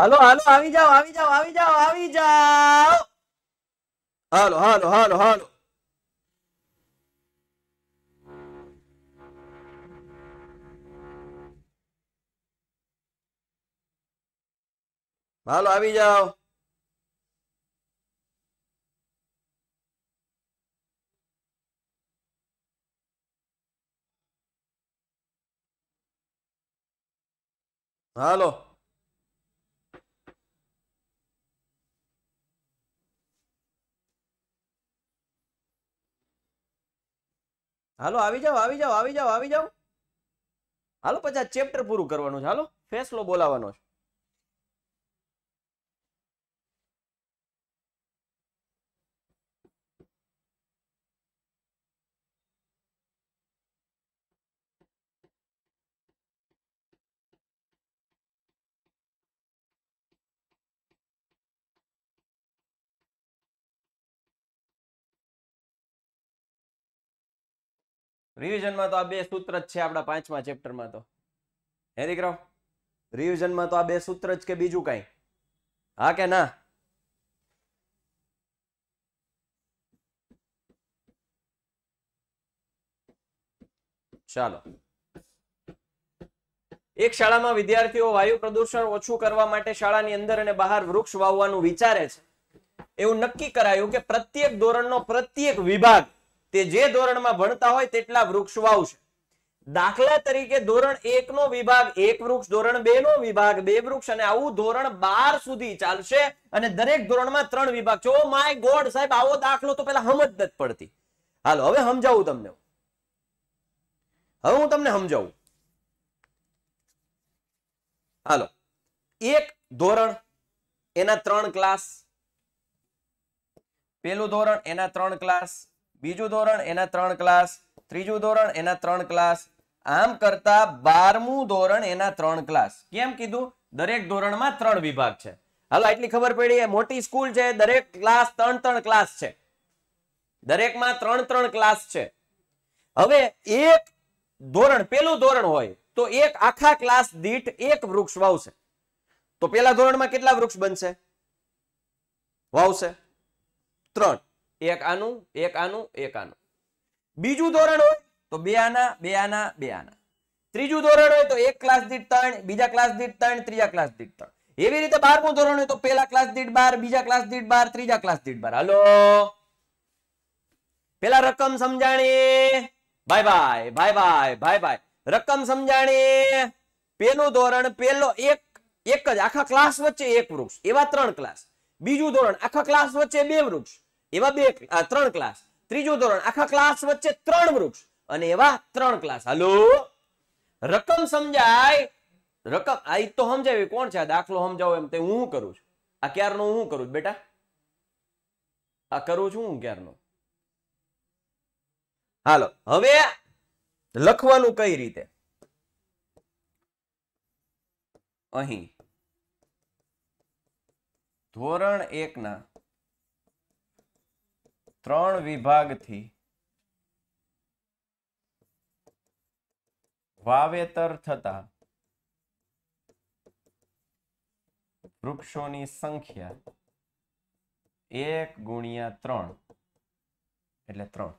Aló, aló, avillao, avillao, avillao, avillao. Aló, aló, aló, aló. Aló, avillao. Aló. હાલો આવી જાઓ આવી જાઓ આવી જાઓ આવી જાઓ હાલો પછી ચેપ્ટર પૂરું કરવાનું છે હાલો ફેસલો બોલાવવાનો છે રિવિઝનમાં તો આ બે સૂત્ર જ છે આપણા પાંચમા ચેપ્ટરમાં તો હે દીકરો રિવિઝનમાં તો આ બે સૂત્ર જ કે બીજું કાંઈ હા કે ના ચાલો એક શાળામાં વિદ્યાર્થીઓ વાયુ પ્રદૂષણ ઓછું કરવા માટે શાળાની અંદર અને બહાર વૃક્ષ વાવવાનું વિચારે છે એવું નક્કી કરાયું કે પ્રત્યેક ધોરણનો પ્રત્યેક વિભાગ તે જે ધોરણમાં ભણતા હોય તેટલા વૃક્ષ વાવશે દાખલા તરીકે ધોરણ એક નો વિભાગ એક વૃક્ષ ધોરણ બે નો વિભાગ બે વૃક્ષ અને આવું ધોરણ બાર સુધી ચાલશે અને દરેક ધોરણમાં ત્રણ વિભાગ છે ઓ માય ગોડ સાહેબ આવો દાખલો તો પેલા સમજ નથી પડતી હાલો હવે સમજાવું તમને હવે હું તમને સમજાવું હાલો એક ધોરણ એના ત્રણ ક્લાસ પેલું ધોરણ એના ત્રણ ક્લાસ બીજું ધોરણ એના ત્રણ ક્લાસ ત્રીજું ધોરણ એના ત્રણ ક્લાસ આમ કરતા બારમું ધોરણ એના ત્રણ ક્લાસ કેમ કીધું દરેક ધોરણમાં ત્રણ વિભાગ છે હાલો એટલી ખબર પડી મોટી સ્કૂલ છે દરેક ક્લાસ ત્રણ ત્રણ ક્લાસ છે દરેકમાં ત્રણ ત્રણ ક્લાસ છે હવે એક ધોરણ પેલું ધોરણ હોય તો એક આખા ક્લાસ દીઠ એક વૃક્ષ વાવશે તો પેલા ધોરણમાં કેટલા વૃક્ષ બનશે વાવશે ત્રણ એક આનું એક આનું એક આનું બીજું ધોરણ હોય તો બે આના બે આના બે આના ત્રીજું ધોરણ હોય તો એક ક્લાસ દીઠ ત્રણ બીજા ક્લાસ દીઠ ત્રણ ત્રીજા ક્લાસ દીઠ ત્રણ એવી રીતે બારમું ધોરણ હોય તો પેલા ક્લાસ દીઠ બાર બીજા ક્લાસ દીઠ બાર ત્રીજા ક્લાસ દીઠ બાર હલો પેલા રકમ સમજાણી બાય ભાઈ ભાઈ ભાઈ ભાઈ ભાઈ રકમ સમજાણી પેલું ધોરણ પેલો એક એક જ આખા ક્લાસ વચ્ચે એક વૃક્ષ એવા ત્રણ ક્લાસ બીજું ધોરણ આખા ક્લાસ વચ્ચે બે વૃક્ષ એવા બે ત્રણ ક્લાસ ત્રીજું ધોરણ આખા ક્લાસ વચ્ચે ત્રણ વૃક્ષ અને એવા ત્રણ ક્લાસ હલો રકમ સમજાય રકમ આ તો સમજાવી કોણ છે દાખલો સમજાવો એમ તે હું કરું છું આ ક્યારનો હું કરું બેટા આ કરું છું હું ક્યારનો હાલો હવે લખવાનું કઈ રીતે અહીં ધોરણ એક ના ત્રણ વિભાગથી વાવેતર થતા વૃક્ષોની સંખ્યા એક ગુણ્યા ત્રણ એટલે ત્રણ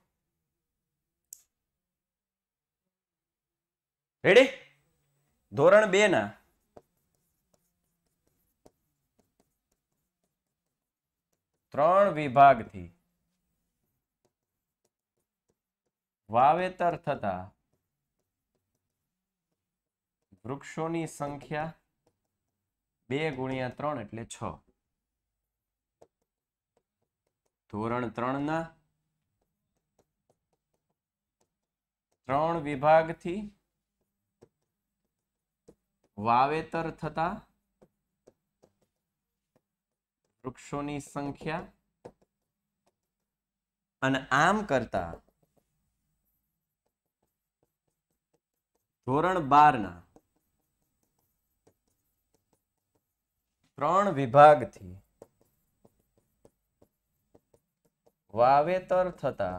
રેડી ધોરણ બે ના ત્રણ વિભાગથી વાવેતર થતા વૃક્ષોની સંખ્યા બે ગુણ્યા ત્રણ એટલે છ ધોરણ ત્રણના ત્રણ વિભાગથી વાવેતર થતા વૃક્ષોની સંખ્યા અને આમ કરતા ધોરણ બારના ત્રણ વિભાગથી વાવેતર થતા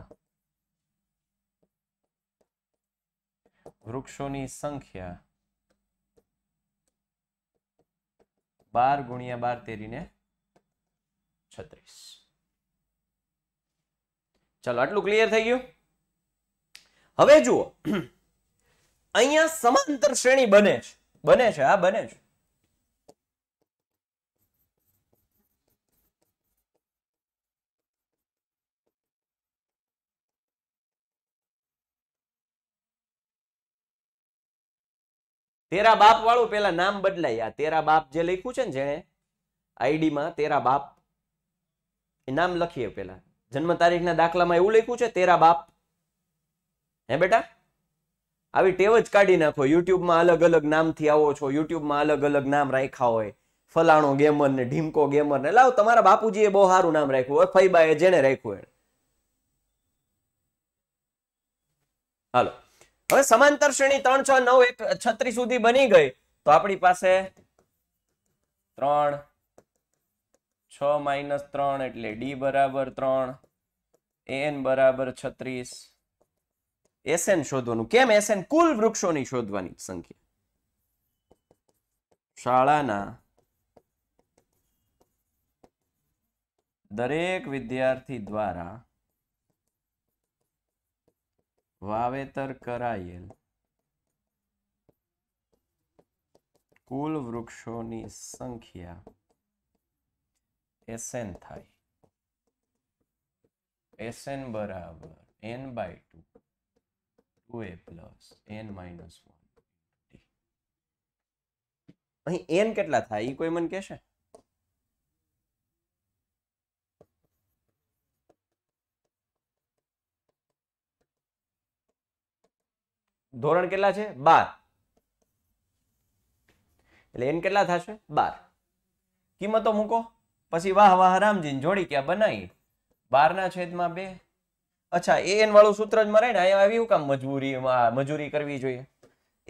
વૃક્ષોની સંખ્યા બાર ગુણ્યા બાર તેરીને છત્રીસ ચલો આટલું ક્લિયર થઈ ગયું હવે જુઓ અહીંયા સમાંતર શ્રેણી બને છે બને છે હા બને છે તેરા બાપ વાળું પેલા નામ બદલાય આ તેરા બાપ જે લખ્યું છે ને જેણે આઈડીમાં તેરા બાપ એ નામ લખીએ પેલા જન્મ તારીખના દાખલામાં એવું લખ્યું છે તેરા બાપ હે બેટા આવી ટેવ જ કાઢી નાખો યુટ્યુબમાં અલગ અલગ નામથી આવો છો યુટ્યુબમાં અલગ અલગ નામ રાખ્યા હોય ફલાણો ગેમર ને ઢીમકો ગેમર ને લાવ તમારા બાપુજી એ બહુ સારું નામ રાખ્યું હોય ફઈબાએ જેને રાખ્યું એને હાલો હવે સમાંતર શ્રેણી ત્રણ છ નવ એક છત્રીસ સુધી બની ગઈ તો આપણી પાસે ત્રણ છ માઇનસ ત્રણ એટલે ડી બરાબર ત્રણ એન બરાબર છત્રીસ એસએન શોધવાનું કેમ એસએન કુલ વૃક્ષોની શોધવાની સંખ્યા શાળાના દરેક વિદ્યાર્થી દ્વારા વાવેતર કરાયેલ કુલ વૃક્ષોની સંખ્યા એસએન થાય એસએન બરાબર N by two 2a plus n minus one અહીં n કેટલા થાય એ કોઈ મને કહેશે ધોરણ કેટલા છે બાર એટલે એન કેટલા થશે બાર કિંમતો મૂકો પછી વાહ વાહ રામજીને જોડી ક્યાં બનાવી બારના છેદમાં બે અચ્છા એ એન વાળું સૂત્ર જ મરે ને અહીંયા આવી હું કામ મજૂરી મજૂરી કરવી જોઈએ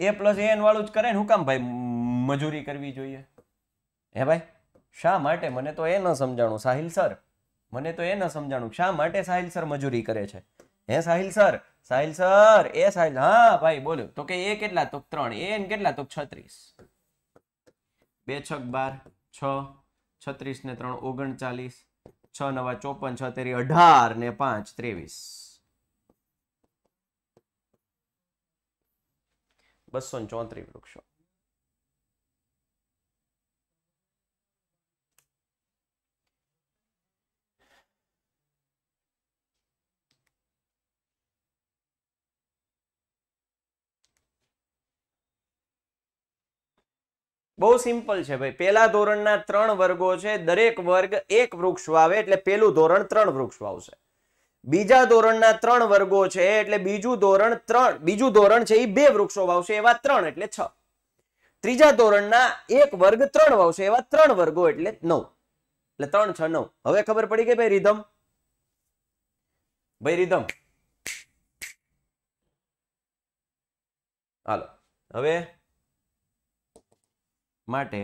એ પ્લસ એ એન વાળું જ કરે ને હું કામ ભાઈ મજૂરી કરવી જોઈએ હે ભાઈ શા માટે મને તો એ ન સમજાણું સાહિલ સર મને તો એ ન સમજાણું શા માટે સાહિલ સર મજૂરી કરે છે હે સાહિલ સર સાહિલ સર એ સાહિલ હા ભાઈ બોલ્યો તો કે એ કેટલા તો ત્રણ એ એન કેટલા તો છત્રીસ બે છક બાર છ છત્રીસ ને ત્રણ ઓગણચાલીસ છ નવા ચોપન છ તેરી અઢાર ને પાંચ ત્રેવીસ બસો ચોત્રીસ વૃક્ષો બહુ સિમ્પલ છે ભાઈ પહેલા ધોરણના ત્રણ વર્ગો છે દરેક વર્ગ એક વૃક્ષ વાવે એટલે પેલું ધોરણ ત્રણ વૃક્ષ વાવશે બીજા ધોરણના ત્રણ વર્ગો છે એટલે બીજું ધોરણ ત્રણ બીજું ધોરણ છે એ બે વૃક્ષો વાવશે એવા ત્રણ એટલે છ ત્રીજા ધોરણના એક વર્ગ ત્રણ વાવશે એવા ત્રણ વર્ગો એટલે નવ એટલે ત્રણ છ નવ હવે ખબર પડી ગઈ ભાઈ રીધમ ભાઈ રીધમ હાલો હવે માટે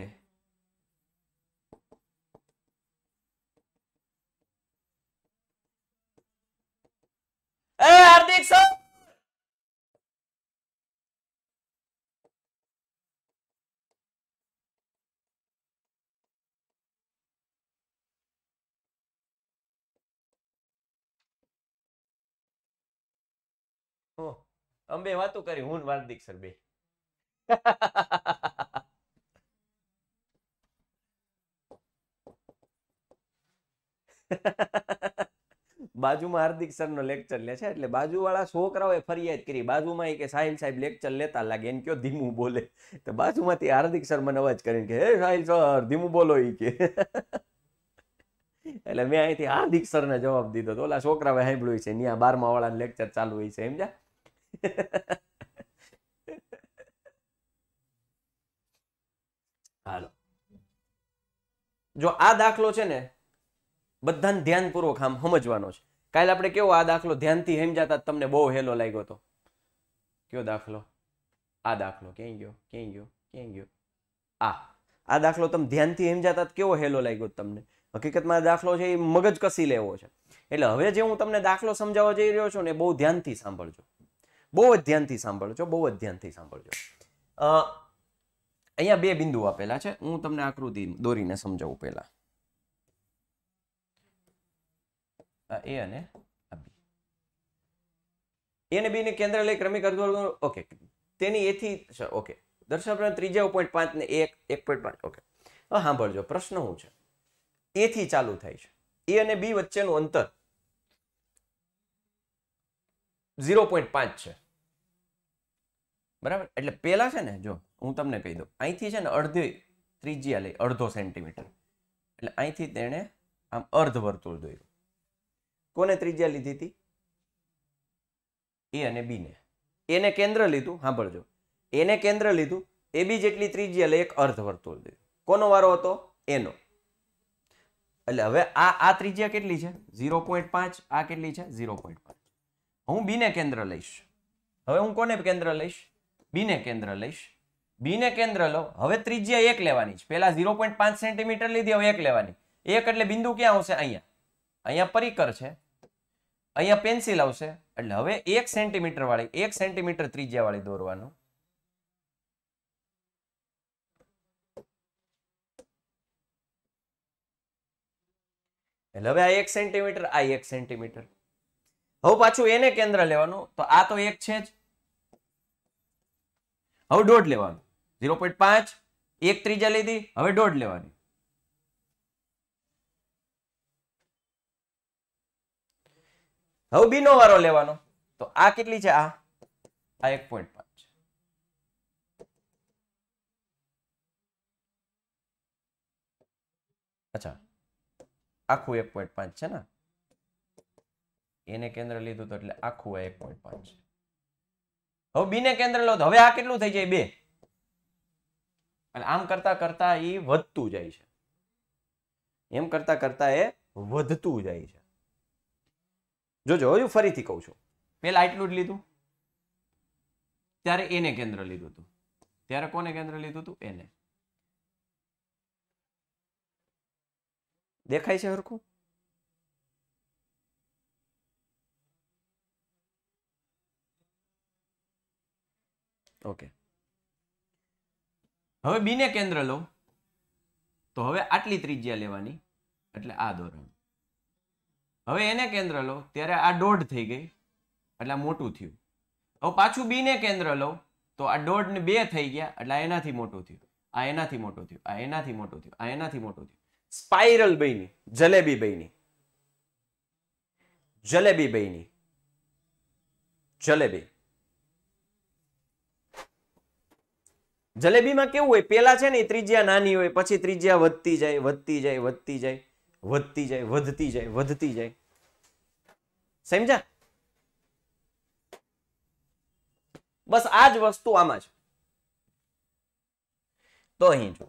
એ અંબે વાતો કરી હું વાર્દિક સર બે બાજુમાં હાર્દિક સર નો લેક્ચર લે છે એટલે બાજુવાળા છોકરાઓએ ફરિયાદ કરી બાજુમાં એ કે સાહિલ સાહેબ લેક્ચર લેતા લાગે એને કયો ધીમું બોલે તો બાજુમાંથી હાર્દિક સર મને અવાજ કરીને કે હે સાહિલ સર ધીમું બોલો એ કે એટલે મેં અહીંથી હાર્દિક સર સરને જવાબ દીધો તો ઓલા છોકરાઓએ સાંભળ્યું છે ત્યાં બારમા વાળા લેક્ચર ચાલુ હોય છે સમજ્યા હાલો જો આ દાખલો છે ને બધાને ધ્યાનપૂર્વક આમ સમજવાનો છે કાલે આપણે કેવો આ દાખલો ધ્યાનથી સમજાતા તમને બહુ હેલો લાગ્યો હતો કયો દાખલો આ દાખલો ક્યાંય ગયો ક્યાં ગયો ક્યાંય ગયો આ આ દાખલો તમે ધ્યાનથી સમજાતા કેવો હેલો લાગ્યો તમને હકીકતમાં દાખલો છે એ મગજ કસી લેવો છે એટલે હવે જે હું તમને દાખલો સમજાવવા જઈ રહ્યો છું ને બહુ ધ્યાનથી સાંભળજો બહુ જ ધ્યાનથી સાંભળજો બહુ જ ધ્યાનથી સાંભળજો અહીંયા બે બિંદુ આપેલા છે હું તમને આકૃતિ દોરીને સમજાવું પહેલાં એ અને આ બી એ બીને કેન્દ્ર લઈ ક્રમિક અર્ધવર્ગ ઓકે તેની એથી ઓકે દર્શાવના ત્રીજા પોઈન્ટ પાંચ ને એક એક પોઈન્ટ પાંચ ઓકે સાંભળજો પ્રશ્ન શું છે એથી ચાલુ થાય છે એ અને બી વચ્ચેનું અંતર ઝીરો પોઈન્ટ પાંચ છે બરાબર એટલે પેલા છે ને જો હું તમને કહી દઉં અહીંથી છે ને અડધી ત્રિજ્યા લઈ અડધો સેન્ટીમીટર એટલે અહીંથી તેણે આમ અર્ધ વર્તુળ દોર્યું કોને ત્રિજ્યા લીધી હતી એ અને બીને એને કેન્દ્ર લીધું સાંભળજો એને કેન્દ્ર લીધું એ બી જેટલી ત્રિજ્યા લે એક અર્ધવર્તુળ લીધું કોનો વારો હતો એનો એટલે હવે આ આ ત્રિજ્યા કેટલી છે ઝીરો પોઈન્ટ પાંચ આ કેટલી છે ઝીરો પોઈન્ટ પાંચ હું બીને કેન્દ્ર લઈશ હવે હું કોને કેન્દ્ર લઈશ બીને કેન્દ્ર લઈશ બીને કેન્દ્ર લો હવે ત્રિજ્યા એક લેવાની છે પહેલા ઝીરો પોઈન્ટ પાંચ સેન્ટીમીટર લીધી હવે એક લેવાની એક એટલે બિંદુ ક્યાં આવશે અહીંયા અહીંયા પરિકર છે અહીંયા પેન્સિલ આવશે એટલે હવે એક સેન્ટીમીટર વાળી એક સેન્ટીમીટર ત્રિજ્યા વાળી દોરવાનું એટલે હવે આ એક સેન્ટીમીટર આ એક સેન્ટીમીટર હવે પાછું એને કેન્દ્ર લેવાનું તો આ તો એક છે જ હવે દોઢ લેવાનું ઝીરો પોઈન્ટ પાંચ એક ત્રીજા લીધી હવે દોઢ લેવાની હવે બીનો વારો લેવાનો તો આ કેટલી છે આ આ એક પોઈન્ટ પાંચ અચ્છા આખું એક પોઈન્ટ પાંચ છે ને એને કેન્દ્ર લીધું તો એટલે આખું એક પોઈન્ટ પાંચ હવે બીને કેન્દ્ર લો તો હવે આ કેટલું થઈ જાય બે અને આમ કરતા કરતા એ વધતું જાય છે એમ કરતા કરતા એ વધતું જાય છે જોજો હજુ ફરીથી કહું છું પહેલાં આટલું જ લીધું ત્યારે એને કેન્દ્ર લીધું હતું ત્યારે કોને કેન્દ્ર લીધું હતું એને દેખાય છે હરખું ઓકે હવે બીને કેન્દ્ર લો તો હવે આટલી ત્રિજ્યા લેવાની એટલે આ ધોરણ હવે એને કેન્દ્ર લો ત્યારે આ દોઢ થઈ ગઈ એટલે આ મોટું થયું હવે પાછું બીને કેન્દ્ર લો તો આ દોઢ ને બે થઈ ગયા એટલે એનાથી મોટું થયું આ એનાથી મોટું થયું આ એનાથી મોટું થયું આ એનાથી મોટું થયું સ્પાઇરલ બની જલેબી બની જલેબી બની જલેબી જલેબીમાં કેવું હોય પેલા છે ને ત્રિજ્યા નાની હોય પછી ત્રિજ્યા વધતી જાય વધતી જાય વધતી જાય વધતી જાય વધતી જાય વધતી જાય સમજ્યા બસ આ જ વસ્તુ આમાં છે તો અહીં જો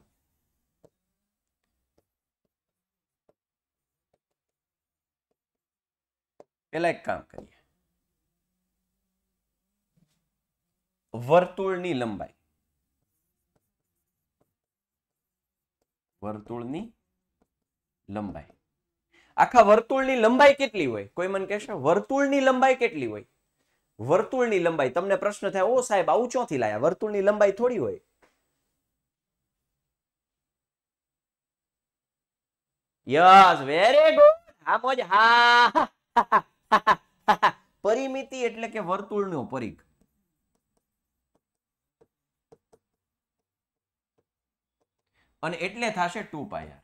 પેલા એક કામ કરીએ વર્તુળની લંબાઈ વર્તુળની લંબાઈ આખા વર્તુળની લંબાઈ કેટલી હોય કોઈ મને કહેશે વર્તુળની લંબાઈ કેટલી હોય વર્તુળની લંબાઈ તમને પ્રશ્ન થાય ઓ સાહેબ આવું ચોથી લાયા વર્તુળની લંબાઈ થોડી હોય યસ વેરી ગુડ આ મોજ હા પરિમિતિ એટલે કે વર્તુળનો પરિઘ અને એટલે થશે ટુ પાયર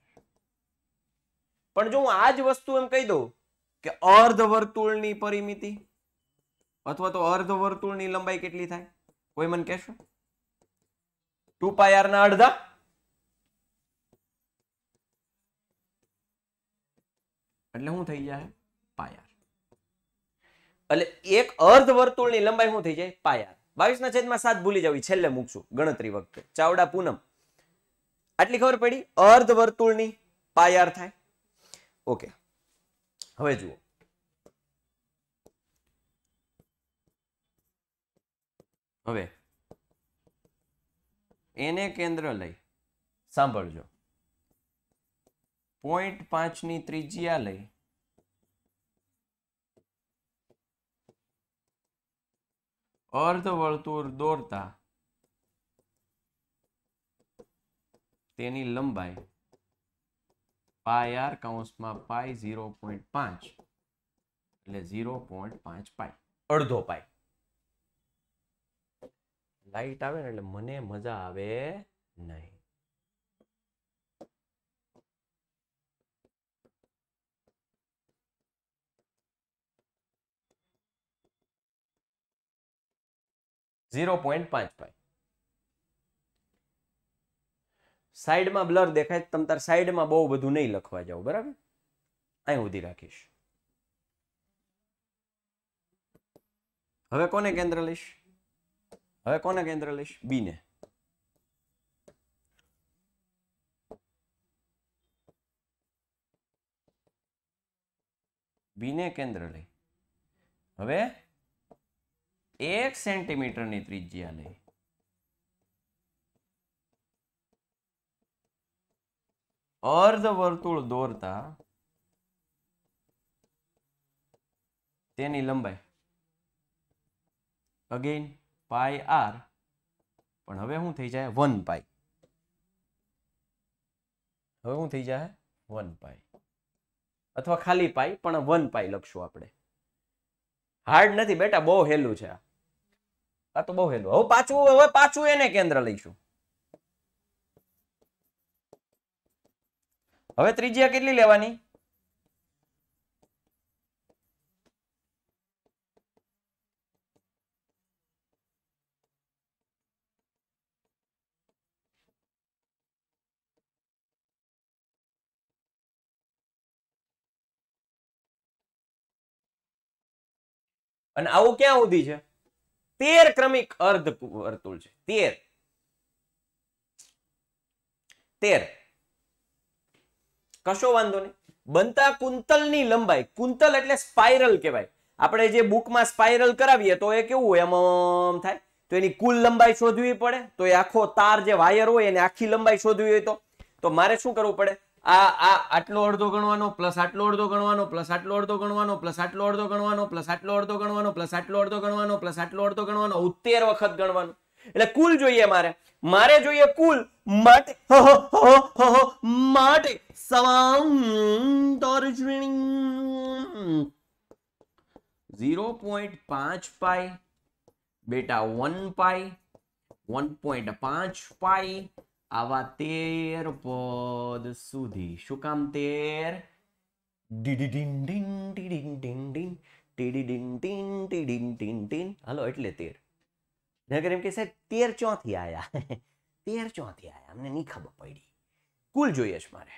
પણ જો હું આ જ વસ્તુ એમ કહી દઉં કે અર્ધ વર્તુળની પરિમિતિ અથવા તો અર્ધ વર્તુળની લંબાઈ કેટલી થાય કોઈ મને કહેશો ટુ પાય ના અડધા એટલે શું થઈ જાય પાયાર એટલે એક અર્ધ વર્તુળની લંબાઈ શું થઈ જાય પાયાર બાવીસ ના છેદમાં સાત ભૂલી જવી છેલ્લે મૂકશું ગણતરી વખતે ચાવડા પૂનમ આટલી ખબર પડી અર્ધ વર્તુળની પાયાર થાય ઓકે હવે જુઓ હવે એને કેન્દ્ર લઈ સાંભળજો પોઈન્ટ ની ત્રિજ્યા લઈ અર્ધ વર્તુળ દોરતા તેની લંબાઈ પાય આર કૌંસમાં પાઈ ઝીરો પોઈન્ટ પાંચ એટલે ઝીરો પોઈન્ટ પાંચ પાય અડધો પાય લાઈટ આવે ને એટલે મને મજા આવે નહીં ઝીરો પોઈન્ટ પાંચ પાય સાઈડમાં બ્લર દેખાય તમે તાર સાઈડમાં બહુ બધું નહીં લખવા જાવ બરાબર અહીં સુધી રાખીશ હવે કોને કેન્દ્ર લઈશ હવે કોને કેન્દ્ર લઈશ બીને બીને કેન્દ્ર લઈ હવે એક સેન્ટીમીટરની ત્રિજ્યા લઈ અર્ધ વર્તુળ દોરતા તેની લંબાઈ અગેન પાય આર પણ હવે શું થઈ જાય વન પાય હવે શું થઈ જાય વન પાય અથવા ખાલી પાય પણ વન પાય લખશું આપણે હાર્ડ નથી બેટા બહુ હેલું છે આ તો બહુ હેલું હવે પાછું હવે પાછું એને કેન્દ્ર લઈશું હવે ત્રિજ્યા કેટલી લેવાની અને આવું ક્યાં સુધી છે તેર ક્રમિક અર્ધ વર્તુળ છે તેર તેર કશો વાંધો નહીં બનતા કુંતલની લંબાઈ કુંતલ એટલે સ્પાયરલ કહેવાય આપણે જે બુકમાં સ્પાયરલ કરાવીએ તો એ કેવું હોય એમ થાય તો એની કુલ લંબાઈ શોધવી પડે તો એ આખો તાર જે વાયર હોય એને આખી લંબાઈ શોધવી હોય તો તો મારે શું કરવું પડે આ આ આટલો અડધો ગણવાનો પ્લસ આટલો અડધો ગણવાનો પ્લસ આટલો અડધો ગણવાનો પ્લસ આટલો અડધો ગણવાનો પ્લસ આટલો અડધો ગણવાનો પ્લસ આટલો અડધો ગણવાનો પ્લસ આટલો અડધો ગણવાનો ઉત્તેર વખત ગણવાનો એટલે કુલ જોઈએ મારે મારે જોઈએ કુલ માટે માટે सवाउंड जीरो पॉइंट पांच पाई બેટા વન પાઈ વન પોઈન્ટ પાંચ પાઈ આવા તેર પદ સુધી શું કામ તેર હલો એટલે તેર નગર એમ કે સાહેબ તેર ચોથી આયા તેર ચોથી આયા અમને નહીં ખબર પડી कुल जोश मारे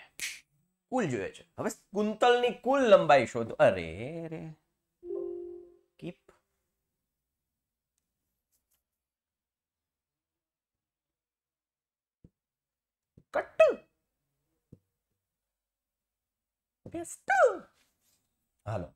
कुल जो हम कुंतल कुल लंबाई शोध अरे अरे हेलो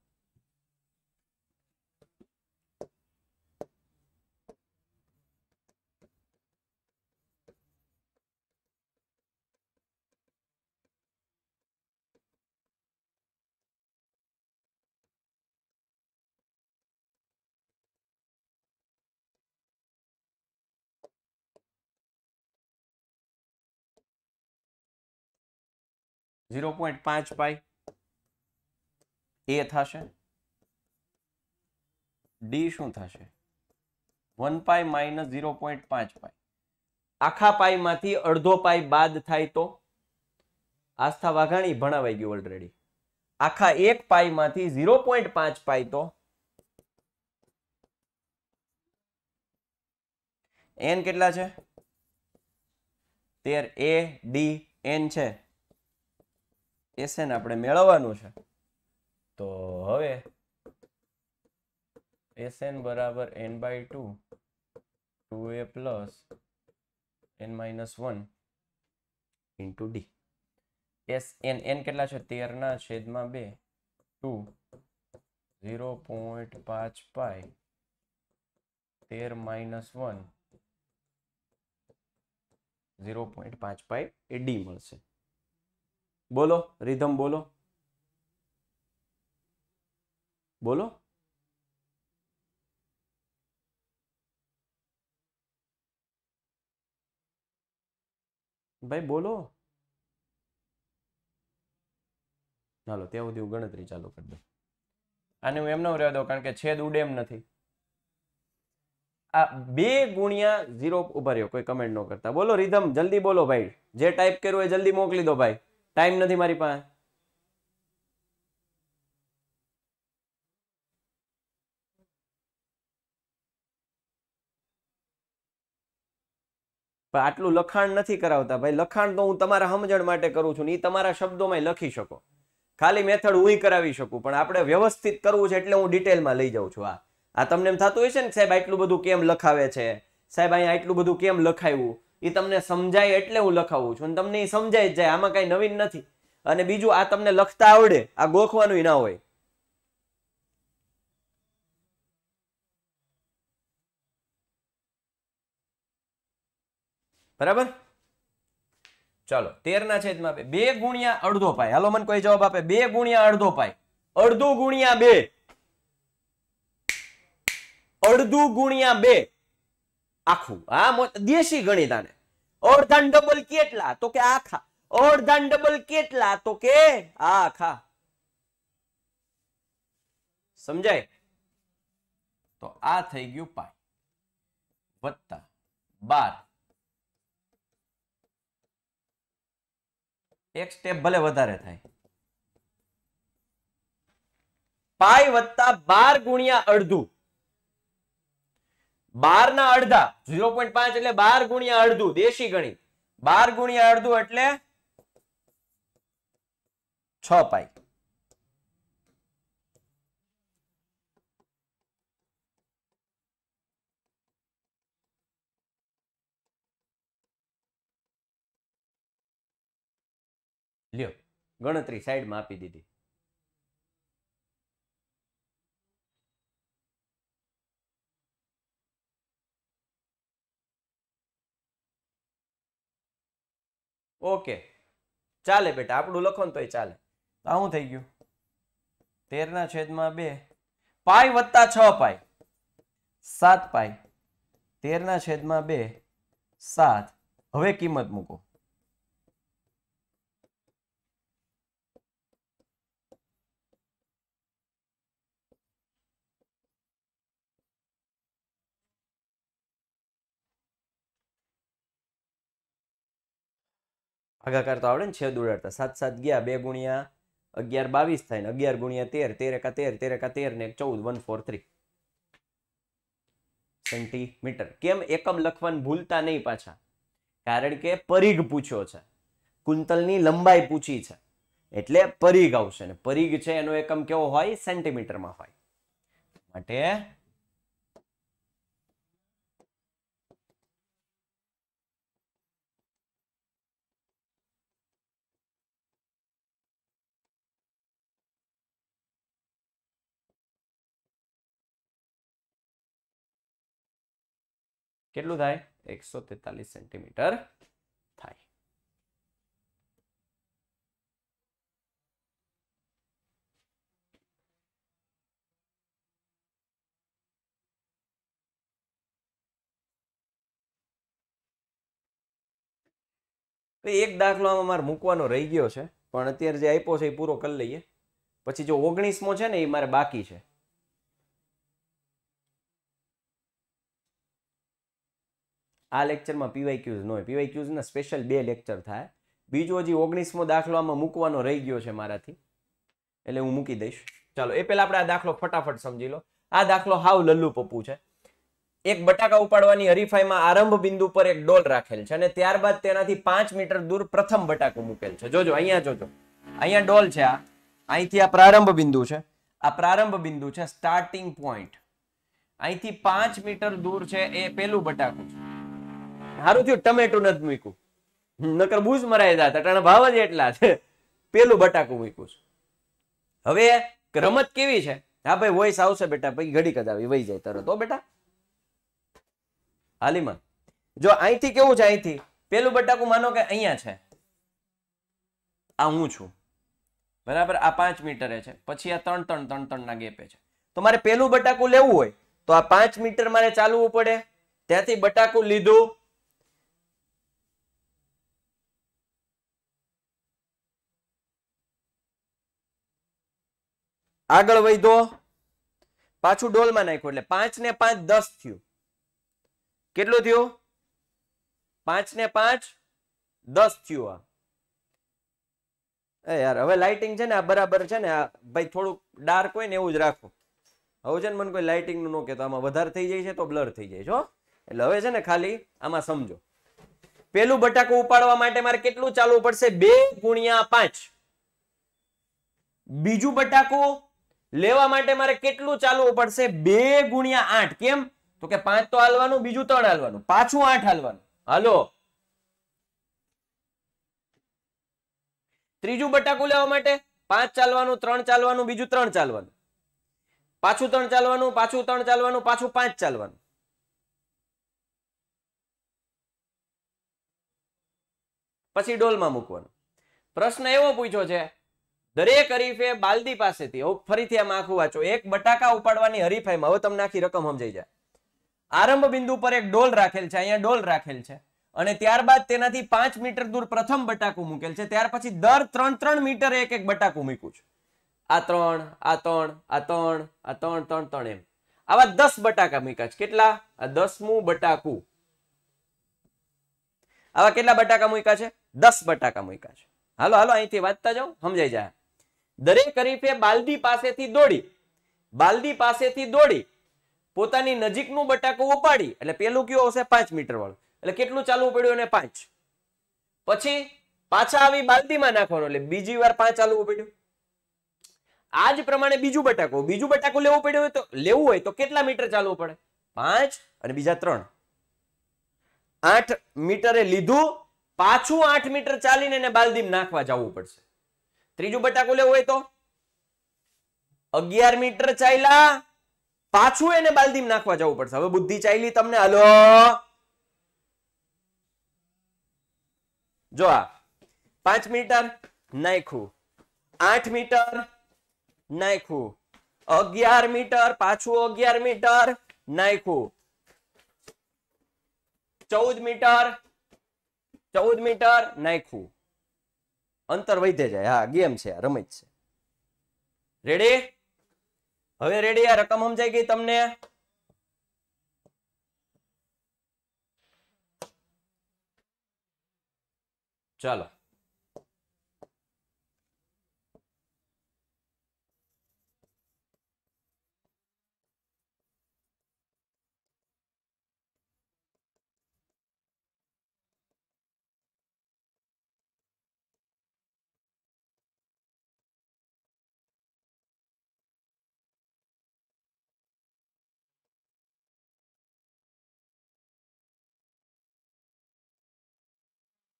ઝીરો પોઈન્ટ પાંચ પાઈ એ થશે ડી શું થશે one pi minus zero point પાંચ પાઈ આખા પાઈમાંથી અડધો પાઈ બાદ થાય તો આસ્થા વાઘાણી ભણાવાઈ ગયું ઓલરેડી આખા એક પાઈમાંથી ઝીરો પોઈન્ટ પાંચ પાઈ તો એન કેટલા છે તેર એ ડી એન છે એસએન આપણે મેળવવાનું છે તો હવે એસએન બરાબર N by two two A plus N minus one into D S N N કેટલા છે તેરના છેદમાં બે ટુ ઝીરો પોઈન્ટ પાંચ પાય તેર માઇનસ વન ઝીરો પોઈન્ટ પાંચ પાય એ ડી મળશે બોલો રિધમ બોલો બોલો ભાઈ બોલો ચાલો ત્યાં સુધી હું ગણતરી ચાલુ કરી દઉં આને હું એમ ન રહ્યો દઉં કારણ કે છેદ ઉડે એમ નથી આ બે ગુણ્યા ઝીરો ઉભા રહ્યો કોઈ કમેન્ટ ન કરતા બોલો રિધમ જલ્દી બોલો ભાઈ જે ટાઈપ કર્યું એ જલ્દી મોકલી દો ભાઈ ટાઈમ નથી મારી પાસે આટલું લખાણ નથી કરાવતા ભાઈ લખાણ તો હું તમારા સમજણ માટે કરું છું ને એ તમારા શબ્દોમાં લખી શકો ખાલી મેથડ હું કરાવી શકું પણ આપણે વ્યવસ્થિત કરવું છે એટલે હું ડિટેલમાં લઈ જાઉં છું આ આ તમને એમ થતું હશે ને સાહેબ આટલું બધું કેમ લખાવે છે સાહેબ અહીંયા આટલું બધું કેમ લખાયું એ તમને સમજાય એટલે હું લખાવું છું અને તમને એ સમજાય જ જાય આમાં કાંઈ નવીન નથી અને બીજું આ તમને લખતા આવડે આ ગોખવાનું ના હોય બરાબર ચાલો તેર ના છેદમાં બે બે ગુણ્યા અડધો પાય હાલો મને કોઈ જવાબ આપે બે ગુણ્યા અડધો પાય અડધું ગુણ્યા બે અડધું ગુણ્યા બે આખું હા દેશી ગણિત આને અડધાન ડબલ કેટલા તો કે આખા અડધાન ડબલ કેટલા તો કે આખા સમજાય તો આ થઈ ગયું પાય વત્તા બાર એક સ્ટેપ ભલે વધારે થાય પાય વત્તા બાર ગુણ્યા અડધું બાર ના અડધા ઝીરો પોઈન્ટ પાંચ એટલે બાર ગુણ્યા અડધું દેશી ગણિત બાર ગુણ્યા અડધું એટલે છ પાઈ લ્યો ગણતરી સાઈડમાં આપી દીધી ઓકે ચાલે બેટા આપણું લખો ને તોય ચાલે તો આવું થઈ ગયું તેરના છેદમાં બે પાય વત્તા છ પાય સાત પાય તેરના છેદમાં બે સાત હવે કિંમત મૂકો ભાગાકાર તો આવડે ને છેદ ઉડાડતા સાત સાત ગયા બે ગુણ્યા અગિયાર બાવીસ થાય ને અગિયાર ગુણ્યા તેર તેર એકા તેર તેર એકા તેર ને ચૌદ વન ફોર થ્રી સેન્ટીમીટર કેમ એકમ લખવાનું ભૂલતા નહીં પાછા કારણ કે પરિઘ પૂછ્યો છે કુંતલની લંબાઈ પૂછી છે એટલે પરિઘ આવશે ને પરિઘ છે એનો એકમ કેવો હોય સેન્ટીમીટરમાં હોય માટે કેટલું થાય એકસો તેતાલીસ સેન્ટીમીટર થાય એક દાખલો આમાં મારે મૂકવાનો રહી ગયો છે પણ અત્યારે જે આપ્યો છે એ પૂરો કરી લઈએ પછી જો ઓગણીસમો છે ને એ મારે બાકી છે આ લેક્ચરમાં પીવાય ક્યુઝ ન હોય પીવાય ક્યુઝના સ્પેશિયલ બે લેક્ચર થાય બીજો હજી ઓગણીસમો દાખલો આમાં મૂકવાનો રહી ગયો છે મારાથી એટલે હું મૂકી દઈશ ચાલો એ પહેલાં આપણે આ દાખલો ફટાફટ સમજી લો આ દાખલો હાવ લલ્લુ પપ્પુ છે એક બટાકા ઉપાડવાની હરીફાઈમાં આરંભ બિંદુ પર એક ડોલ રાખેલ છે અને ત્યારબાદ તેનાથી પાંચ મીટર દૂર પ્રથમ બટાકો મૂકેલ છે જોજો અહીંયા જોજો અહીંયા ડોલ છે આ અહીંથી આ પ્રારંભ બિંદુ છે આ પ્રારંભ બિંદુ છે સ્ટાર્ટિંગ પોઈન્ટ અહીંથી પાંચ મીટર દૂર છે એ પેલું બટાકું છે સારું થયું ટમેટું નથી મૂક્યું નકર બૂજ મરાઈ જતા ટાણા ભાવ જ એટલા છે પેલું બટાકું મૂક્યું છે હવે રમત કેવી છે હા ભાઈ વોઇસ આવશે બેટા પછી ઘડી કદાવી વહી જાય તરત તો બેટા હાલીમાં જો અહીંથી કેવું છે અહીંથી પેલું બટાકું માનો કે અહીંયા છે આ હું છું બરાબર આ પાંચ મીટરે છે પછી આ ત્રણ ત્રણ ત્રણ ત્રણ ના ગેપે છે તો મારે પેલું બટાકું લેવું હોય તો આ પાંચ મીટર મારે ચાલવું પડે ત્યાંથી બટાકું લીધું આગળ વધ્યો પાછું ડોલમાં નાખ્યું એટલે પાંચ ને પાંચ દસ થયું કેટલું થયું પાંચ ને પાંચ દસ થયું આ યાર હવે લાઇટિંગ છે ને આ બરાબર છે ને આ ભાઈ થોડુંક ડાર્ક હોય ને એવું જ રાખો હવે છે ને મને કોઈ લાઇટિંગનું ન કહેતો આમાં વધારે થઈ જાય છે તો બ્લર થઈ જાય છે એટલે હવે છે ને ખાલી આમાં સમજો પેલું બટાકું ઉપાડવા માટે મારે કેટલું ચાલવું પડશે બે ગુણ્યા પાંચ બીજું બટાકું લેવા માટે મારે કેટલું ચાલવું પડશે બે ગુણ્યા આઠ કેમ તો કે પાંચ તો હાલવાનું બીજું ત્રણ હાલવાનું પાછું આઠ હાલવાનું હાલો ત્રીજું બટાકું લેવા માટે પાંચ ચાલવાનું ત્રણ ચાલવાનું બીજું ત્રણ ચાલવાનું પાછું ત્રણ ચાલવાનું પાછું ત્રણ ચાલવાનું પાછું પાંચ ચાલવાનું પછી ડોલમાં મૂકવાનું પ્રશ્ન એવો પૂછ્યો છે દરેક હરીફે બાલદી પાસેથી હવે ફરીથી આમ આખું વાંચો એક બટાકા ઉપાડવાની હરીફાઈમાં હવે તમને આખી રકમ સમજાઈ જાય આરંભ બિંદુ પર એક ડોલ રાખેલ છે અહીંયા ડોલ રાખેલ છે અને ત્યારબાદ તેનાથી પાંચ મીટર દૂર પ્રથમ બટાકું મૂકેલ છે ત્યાર પછી દર ત્રણ ત્રણ મીટર એક એક બટાકું મૂક્યું છે આ ત્રણ આ ત્રણ આ ત્રણ આ ત્રણ ત્રણ ત્રણ એમ આવા દસ બટાકા મૂક્યા છે કેટલા આ દસમું બટાકું આવા કેટલા બટાકા મૂક્યા છે દસ બટાકા મૂક્યા છે હાલો હાલો અહીંથી વાંચતા જાઓ સમજાઈ જાય દરેક હરીફે બાલદી પાસેથી દોડી બાલદી પાસેથી દોડી પોતાની નજીકનું બટાકું ઉપાડી એટલે પેલું કયું આવશે પાંચ મીટર વાળું એટલે કેટલું ચાલવું પડ્યું એને પાંચ પછી પાછા આવી બાલદીમાં નાખવાનું એટલે બીજી વાર પાંચ ચાલવું પડ્યું આ જ પ્રમાણે બીજું બટાકું બીજું બટાકું લેવું પડ્યું હોય તો લેવું હોય તો કેટલા મીટર ચાલવું પડે પાંચ અને બીજા ત્રણ આઠ મીટરે લીધું પાછું આઠ મીટર ચાલીને એને બાલદીમ નાખવા જવું પડશે ત્રીજું બટાકું લેવું હોય તો અગિયાર મીટર ચાલ્યા પાછું એને બાલદીમ નાખવા જવું પડશે હવે બુદ્ધિ ચાલી તમને હલો જો આ પાંચ મીટર નાખ્યું આઠ મીટર નાખ્યું અગિયાર મીટર પાછું અગિયાર મીટર નાખ્યું ચૌદ મીટર ચૌદ મીટર નાખ્યું અંતર વધે જાય હા ગેમ છે રમત છે રેડી હવે રેડી આ રકમ સમજાઈ ગઈ તમને ચાલો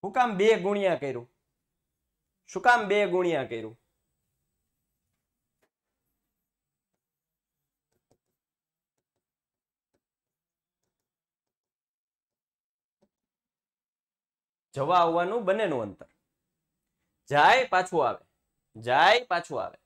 હું કામ બે ગુણ્યા કર્યું શું કામ બે ગુણ્યા કર્યું જવા આવવાનું બંનેનું અંતર જાય પાછું આવે જાય પાછું આવે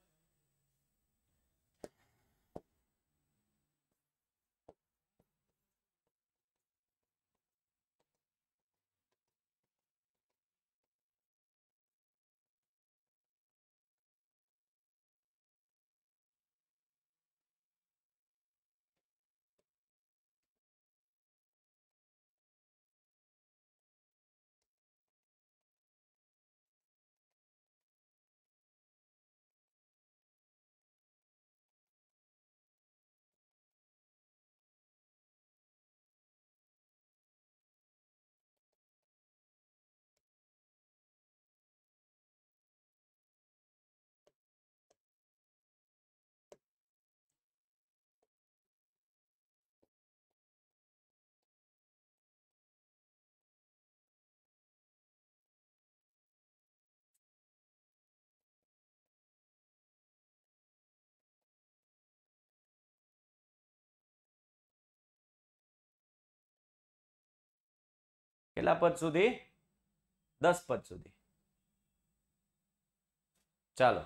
केला पद सुधी दस पद सुधी चाल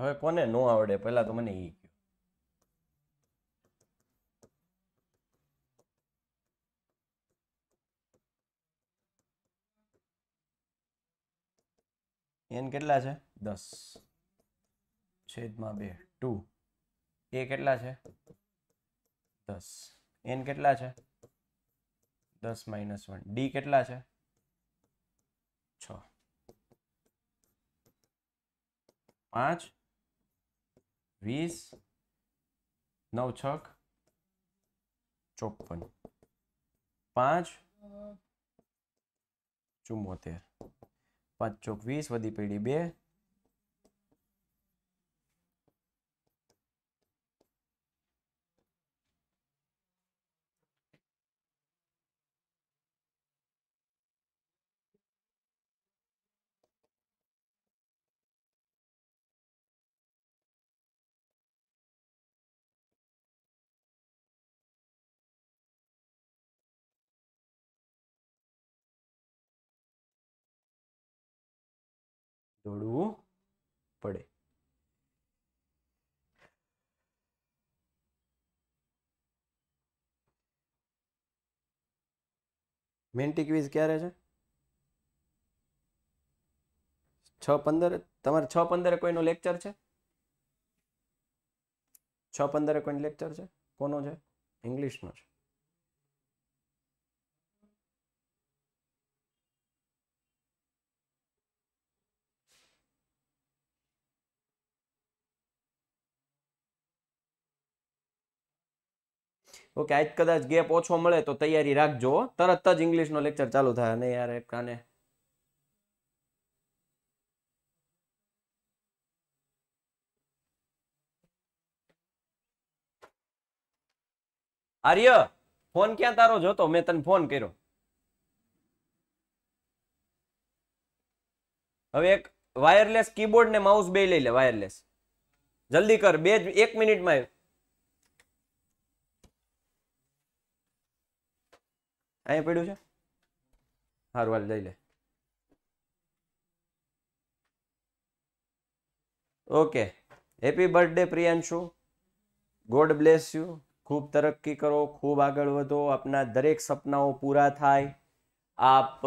હવે કોને ન આવડે પહેલાં તો મને એ કહો એન કેટલા છે દસ છેદમાં બે ટુ એ કેટલા છે દસ એન કેટલા છે દસ માઈનસ વન ડી કેટલા છે છ પાંચ વીસ નવ છક ચોપન પાંચ ચુમ્મોતેર પાંચ ચોક વધી પડી બે જોડવું પડે મેન્ટી ક્વિઝ ક્યારે છે છ પંદર તમારે છ પંદરે કોઈનો લેક્ચર છે છ પંદરે કોઈનો લેક્ચર છે કોનો છે ઇંગ્લિશનો છે ઓકે આજ કદાચ ગેપ ઓછો મળે તો તૈયારી રાખજો તરત જ ઇંગ્લિશનો લેક્ચર ચાલુ થાય નહીં યાર એક કાને આર્ય ફોન ક્યાં તારો જોતો મેં તને ફોન કર્યો હવે એક વાયરલેસ કીબોર્ડ ને માઉસ બે લઈ લે વાયરલેસ જલ્દી કર બે એક મિનિટમાં અહીંયા પડ્યું છે સારું હાલ લઈ લે okay happy birthday Priyanshu God bless you ખૂબ તરક્કી કરો ખૂબ આગળ વધો આપના દરેક સપનાઓ પૂરા થાય આપ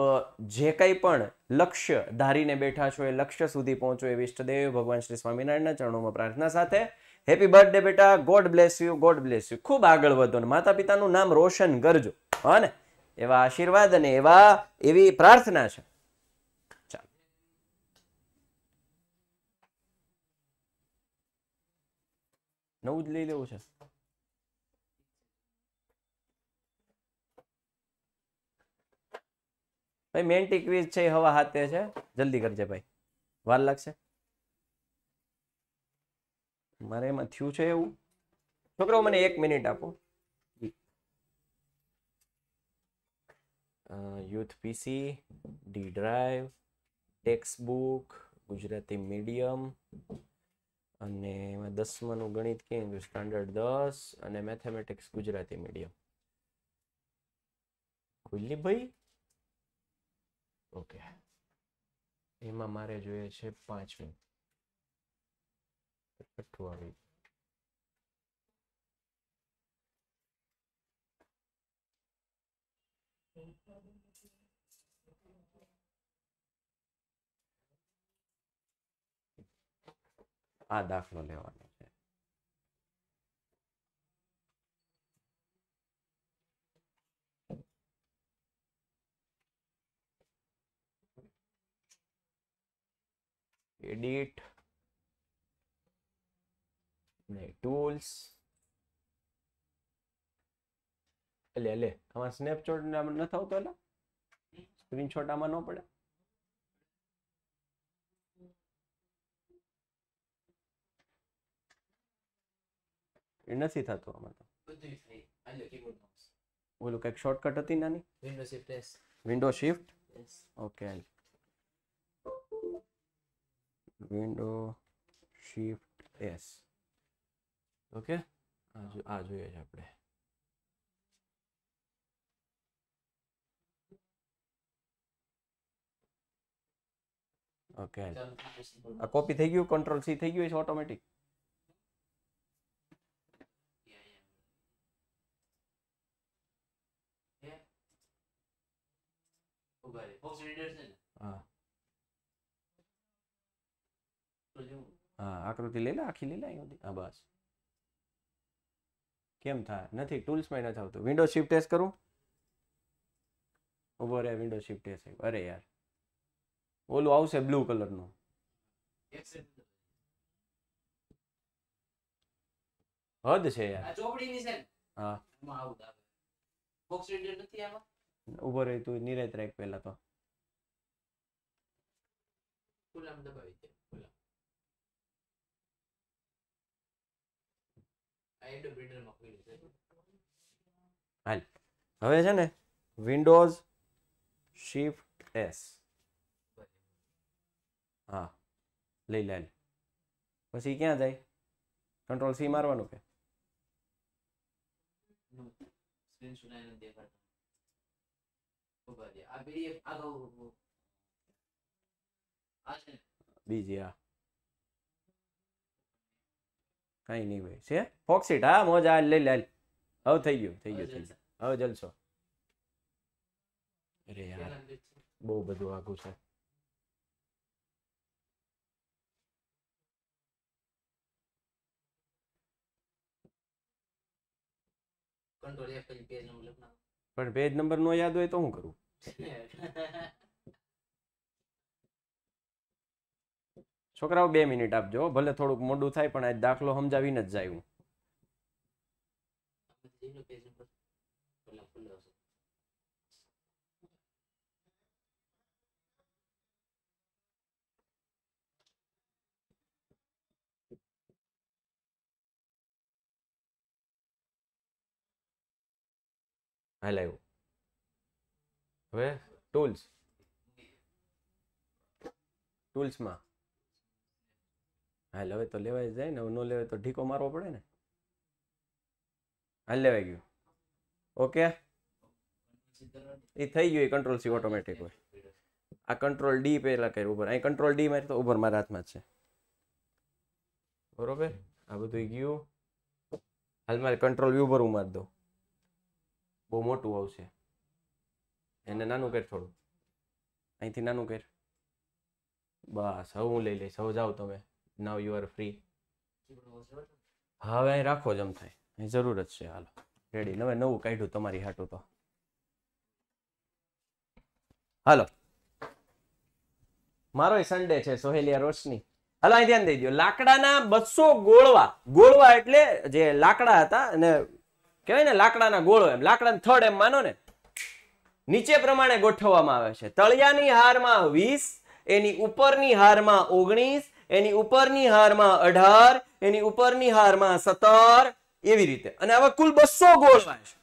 જે કંઈ પણ લક્ષ્ય ધારીને બેઠા છો એ લક્ષ્ય સુધી પહોંચો એવી ઇષ્ટદેવ ભગવાન શ્રી સ્વામિનારાયણના ચરણોમાં પ્રાર્થના સાથે હેપી બર્થડે બેટા God bless you God bless you ખૂબ આગળ વધો ને માતા પિતાનું નામ રોશન કરજો હા ને એવા આશીર્વાદ અને એવા એવી પ્રાર્થના છે નવું જ લઈ લેવું છે ભાઈ મેન્ટી ક્વિઝ છે હવા હાથે છે જલ્દી કરજે ભાઈ વાર લાગશે મારે એમાં થયું છે એવું છોકરો મને એક મિનિટ આપો youth PC D drive textbook Gujarati medium અને એમાં દસમાનું ગણિત કે ઇંગ્લિશ સ્ટાન્ડર્ડ દસ અને મેથેમેટિક્સ ગુજરાતી મીડિયમ ખુલ્લી ભાઈ ઓકે એમાં મારે જોઈએ છે પાંચમી આવી આ દાખલો લેવાનો છે એડિટ ને ટૂલ્સ એટલે એટલે આમાં સ્નેપશોટ ન આવતો એટલે સ્ક્રીનશોટ આમાં ન પડે એ નથી થતું આમાં તો બધું થાય આ લો કીબોર્ડ માઉસ ઓલું કઈક શોર્ટકટ હતી નાની window shift S window shift S okay window shift S okay આ જોઈએ છે આપણે ઓકે આ કોપી થઈ ગયું કંટ્રોલ સી થઈ ગયું છે ઓટોમેટિક ઉભા રહે ફોક્સ રીડર છે હા હા આકૃતિ લઈ લે આખી લઈ લે અહીં હા બસ કેમ થાય નથી ટૂલ્સમાં નથી આવતું વિન્ડો શિફ્ટ એસ કરું ઉભો રે વિન્ડો શિફ્ટ એસ અરે યાર ઓલું આવશે બ્લુ કલરનું હદ છે યાર હા આવું રીડર નથી આમાં ઊભો રહી તું નિરાત રાખ પહેલા તો ફૂલામ દબાવી દે ફૂલામ આ એડ બ્રિડર માં ખોલી દે હાલ હવે છે ને વિન્ડોઝ શિફ્ટ એસ હા લઈ લે પછી ક્યાં જાય કંટ્રોલ સી મારવાનું કે સ્ક્રીન સુનાય નથી દેખાડતો જોવા દે આ પીડીએફ આગળ આ બીજી આ કઈ નહીં ભાઈ છે ફોક્સિટ હા મોજા લઈ લે હવે થઈ ગયું થઈ ગયું થઈ ગયું હવે જલસો અરે યાર બહુ બધું આઘું છે પણ પેજ નંબર નો યાદ હોય તો હું કરું છોકરાઓ બે મિનિટ આપજો ભલે થોડુંક મોડું થાય પણ આજ દાખલો સમજાવીને જ જાય હું હાલ આવ્યું હવે ટૂલ્સ ટૂલ્સમાં હા હવે તો લેવાય જાય ને ન લેવાય તો ઢીકો મારવો પડે ને હા લેવાઈ ગયું ઓકે એ થઈ ગયું એ કંટ્રોલ સી ઓટોમેટિક હોય આ કંટ્રોલ ડી પહેલા કર્યું ઉપર અહીં કંટ્રોલ ડી મારી તો ઉપર મારા હાથમાં છે બરોબર આ બધું ગયું હાલ મારે કંટ્રોલ વ્યૂ પર હું મારી દઉં બહુ મોટું આવશે એને નાનું કર થોડું અહીંથી નાનું કેર બસ હવે હું લઈ લઈશ હવે જાઓ તમે નાવ યુ આર ફ્રી હવે અહીં રાખો જ એમ થાય અહીં જરૂર જ છે હાલો રેડી હવે નવું કાઢ્યું તમારી હાટું તો હાલો મારો સન્ડે છે સોહેલિયા રોશની હાલો અહીં ધ્યાન દઈ દો લાકડાના બસો ગોળવા ગોળવા એટલે જે લાકડા હતા અને કહેવાય ને લાકડાના ગોળો એમ લાકડાને થડ એમ માનો ને નીચે પ્રમાણે ગોઠવવામાં આવે છે તળિયાની હારમાં વીસ એની ઉપરની હારમાં ઓગણીસ એની ઉપરની હારમાં અઢાર એની ઉપરની હારમાં સત્તર એવી રીતે અને હવે કુલ બસો ગોળવા છે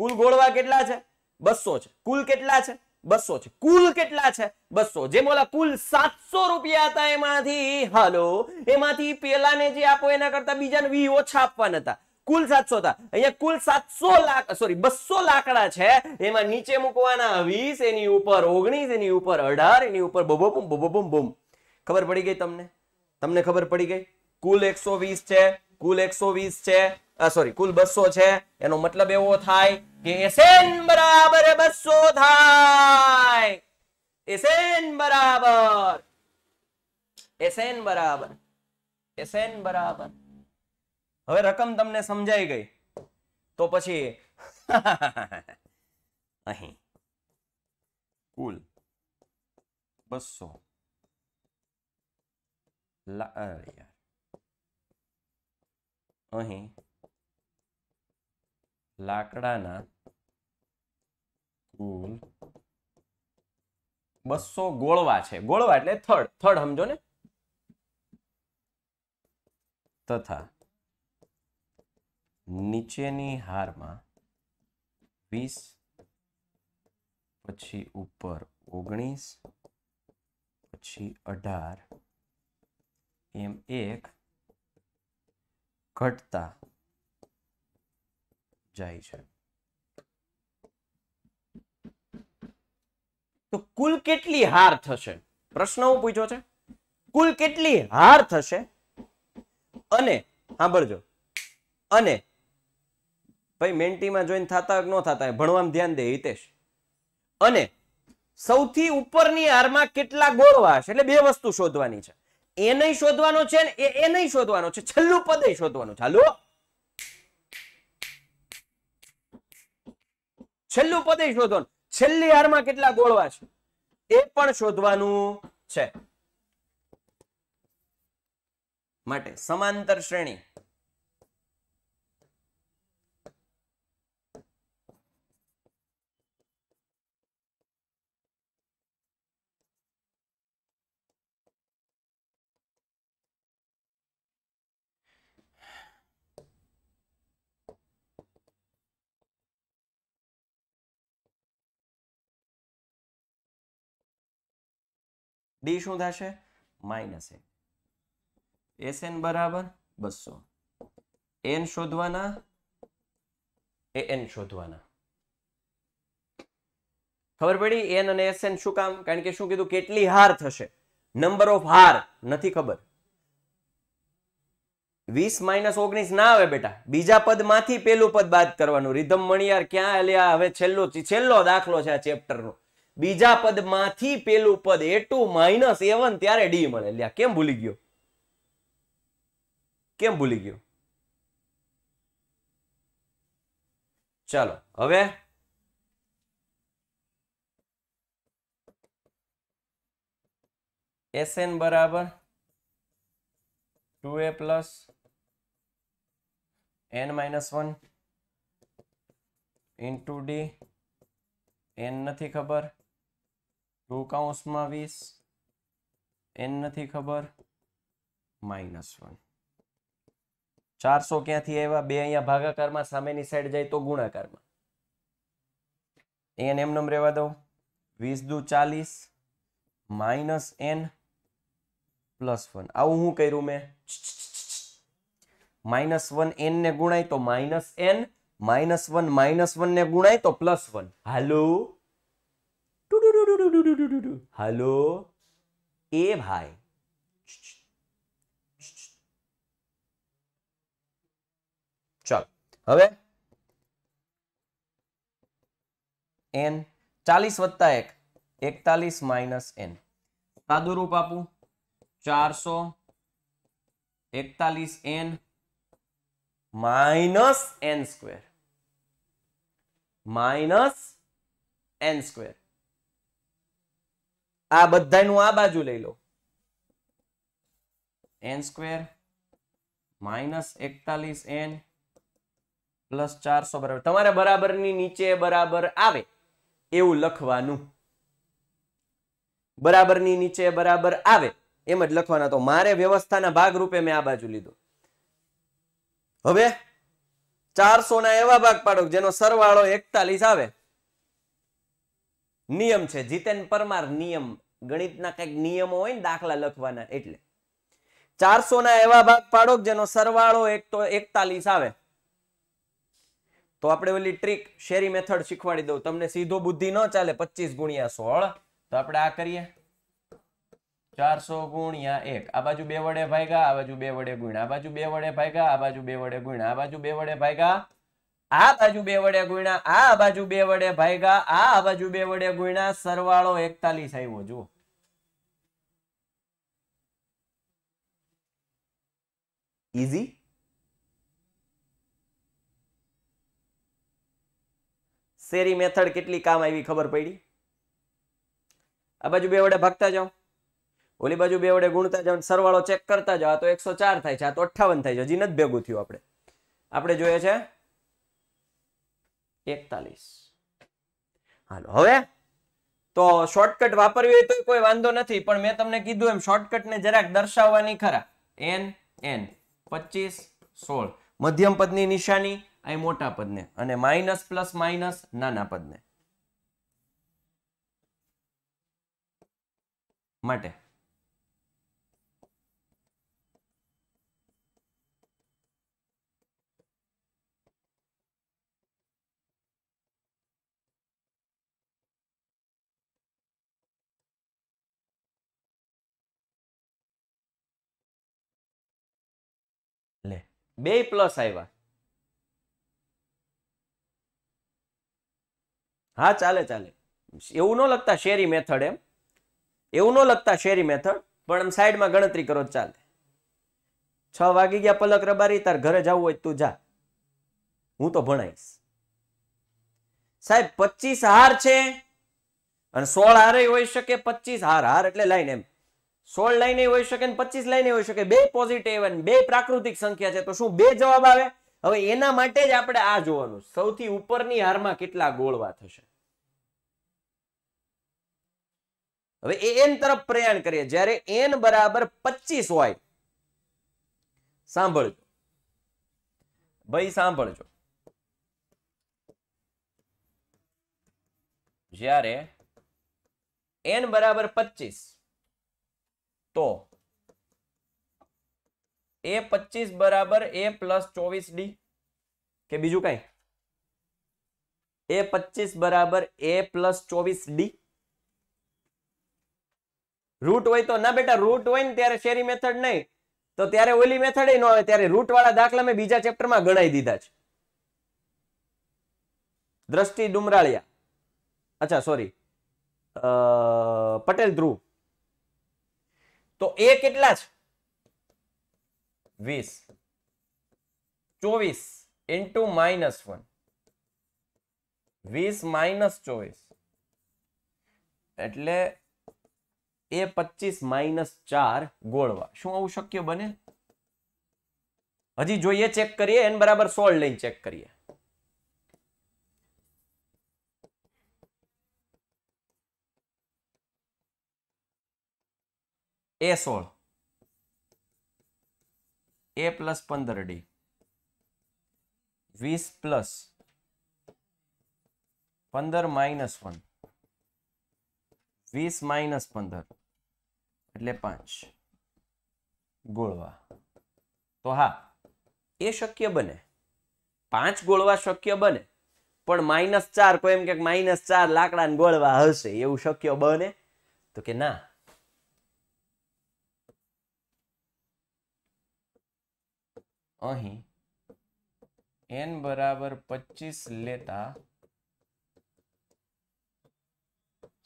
કુલ ગોળવા કેટલા છે બસો છે કુલ કેટલા છે બસો છે કુલ કેટલા છે બસો જે બોલા કુલ સાતસો રૂપિયા હતા એમાંથી હાલો એમાંથી પેલા ને જે આપો એના કરતા બીજાને વી ઓછા આપવાના હતા કુલ સાતસો હતા અહીંયા કુલ સાતસો લાખ સોરી બસો લાકડા છે એમાં નીચે મૂકવાના વીસ એની ઉપર ઓગણીસ એની ઉપર અઢાર એની ઉપર બોબોબુમ બોબોબુમ બુમ ખબર પડી ગઈ તમને તમને ખબર પડી ગઈ કુલ એકસો છે કુલ એકસો છે સોરી કુલ બસો છે એનો મતલબ એવો થાય કે એસએન બરાબર બસો થાય એસએન બરાબર એસએન બરાબર એસએન બરાબર હવે રકમ તમને સમજાઈ ગઈ તો પછી અહીં કુલ બસો અહીં લાકડાના કુલ બસો ગોળવા છે ગોળવા એટલે થડ થડ સમજો ને તથા નીચેની હારમાં વીસ પછી ઉપર ઓગણીસ પછી અઢાર એમ એક ઘટતા જાય છે તો કુલ કેટલી હાર થશે પ્રશ્ન હું પૂછ્યો છે કુલ કેટલી હાર થશે અને સાંભળજો અને ભાઈ મેન્ટીમાં જોઈન થતા ન થતા ભણવામાં ધ્યાન દે હિતેશ અને સૌથી ઉપરની હારમાં કેટલા ગોળવા હશે એટલે બે વસ્તુ શોધવાની છે એ શોધવાનો છે ને એ શોધવાનો છે છેલ્લું પદ શોધવાનું ચાલુ છેલ્લું પદ શોધવાનું છેલ્લી હારમાં કેટલા ગોળવા છે એ પણ શોધવાનું છે માટે સમાંતર શ્રેણી ડી શું થશે માઇનસ એસ એન બરાબર બસો એન શોધવાના એ એન શોધવાના ખબર પડી એન અને એસ એન શું કામ કારણ કે શું કીધું કેટલી હાર થશે નંબર ઓફ હાર નથી ખબર વીસ માઇનસ ઓગણીસ ના આવે બેટા બીજા પદમાંથી પેલું પદ બાદ કરવાનું રિધમ મણિયાર ક્યાં એટલે હવે છેલ્લો છેલ્લો દાખલો છે આ નો બીજા પદમાંથી પહેલો પદ a2 - a1 ત્યારે d મળે લ્યા કેમ ભૂલી ગયો કેમ ભૂલી ગયો ચાલો હવે sn = 2a + n - 1 * d n નથી ખબર ટુ કાઉન્સમાં વીસ એન નથી ખબર માઇનસ વન ચારસો ક્યાંથી આવ્યા બે અહીંયા ભાગાકારમાં સામેની સાઈડ જાય તો ગુણાકારમાં એન એમ નંબર રહેવા દઉં વીસ દુ ચાલીસ માઇનસ એન પ્લસ વન આવું હું કર્યું મેં માઇનસ વન એન ને ગુણાય તો minus N minus one minus one ને ગુણાય તો પ્લસ વન હાલું हेलो ए भाई चल हम एन चालीस वत्ता एक एकतालीस माइनस एन सादुरूप आप चार सौ एकतालीस N minus N square minus N square આ બધાનું આ બાજુ લઈ લો એન સ્કવેર માઇનસ એકતાલીસ એન પ્લસ ચારસો બરાબર તમારે બરાબર ની નીચે બરાબર આવે એવું લખવાનું બરાબરની નીચે બરાબર આવે એમ જ લખવાના તો મારે વ્યવસ્થાના ભાગ રૂપે મેં આ બાજુ લીધો હવે ચારસો ના એવા ભાગ પાડો જેનો સરવાળો એકતાલીસ આવે નિયમ છે જીતેન પરમાર નિયમ ગણિતના કંઈક નિયમો હોય ને દાખલા લખવાના એટલે ચારસો ના એવા ભાગ પાડો જેનો સરવાળો એક તો એકતાલીસ આવે તો આપણે ઓલી ટ્રીક શેરી મેથડ શીખવાડી દઉં તમને સીધો બુદ્ધિ ન ચાલે પચીસ ગુણ્યા સોળ તો આપણે આ કરીએ ચારસો ગુણ્યા એક આ બાજુ બે વડે ભાગ્યા આ બાજુ બે વડે ગુણ્યા આ બાજુ બે વડે ભાગ્યા આ બાજુ બે વડે ગુણ્યા આ બાજુ બે વડે ભાગ્યા આ બાજુ બે વડે ગુણ્યા આ બાજુ બે વડે ભાગ્યા આ બાજુ બે વડે ગુણ્યા સરવાળો એકતાલીસ આવ્યો જુઓ ઈઝી શેરી મેથડ કેટલી કામ આવી ખબર પડી આ બાજુ બે વડે ભાગતા જાઓ ઓલી બાજુ બે વડે ગુણતા જાઓ સરવાળો ચેક કરતા જાઓ તો એકસો ચાર થાય છે આ તો અઠાવન થાય છે હજી નથી ભેગું થયું આપણે આપણે જોઈએ છે એકતાલીસ હાલો હવે તો શોર્ટકટ વાપરવી તો કોઈ વાંધો નથી પણ મેં તમને કીધું એમ શોર્ટકટને જરાક દર્શાવવાની ખરા એન એન પચીસ સોળ મધ્યમ પદની નિશાની અહીં મોટા પદને અને માઇનસ પ્લસ માઇનસ નાના પદને માટે લે બે પ્લસ આવ્યા હા ચાલે ચાલે એવું ન લગતા શેરી મેથડ એમ એવું ન લગતા શેરી મેથડ પણ આમ સાઈડમાં ગણતરી કરો ચાલે છ વાગી ગયા પલક રબારી તાર ઘરે જવું હોય તું જા હું તો ભણાઈશ સાહેબ પચીસ હાર છે અને સોળ હારે હોઈ શકે પચીસ હાર હાર એટલે લાઈન એમ સોળ લાઈને હોઈ શકે ને પચીસ લાઈને હોઈ શકે બે પોઝિટિવ બે પ્રાકૃતિક સંખ્યા છે તો શું બે જવાબ આવે હવે એના માટે જ આપણે આ જોવાનું સૌથી ઉપરની હારમાં કેટલા ગોળવા થશે હવે એ એન તરફ પ્રયાણ કરીએ જ્યારે એન બરાબર પચીસ હોય સાંભળજો ભાઈ સાંભળજો જ્યારે એન બરાબર પચીસ તો એ પચીસ બરાબર એ પ્લસ ચોવીસ ડી કે બીજું કઈ એ પચીસ બરાબર એ પ્લસ ચોવીસ ડી રૂટ હોય તો ના બેટા રૂટ હોય ને ત્યારે શેરી મેથડ નહીં તો ત્યારે ઓલી મેથડ ન આવે ત્યારે રૂટ વાળા દાખલા મેં બીજા ચેપ્ટરમાં ગણાઈ દીધા છે દ્રષ્ટિ ડુમરાળિયા અચ્છા સોરી પટેલ ધ્રુવ તો a કેટલા છે 20 24 * -1 20 - 24 એટલે a 25 - 4 ગોળવા શું આવું શક્ય બને હજી જોઈએ ચેક કરીએ n = 16 લઈને ચેક કરીએ એ સોળ એ પ્લસ પંદર ડી વીસ પ્લસ પંદર માઇનસ વન વીસ માઇનસ પંદર એટલે પાંચ ગોળવા તો હા એ શક્ય બને પાંચ ગોળવા શક્ય બને પણ માઇનસ ચાર કોઈ એમ કે માઇનસ ચાર લાકડાને ગોળવા હશે એવું શક્ય બને તો કે ના અહીં એન બરાબર પચીસ લેતા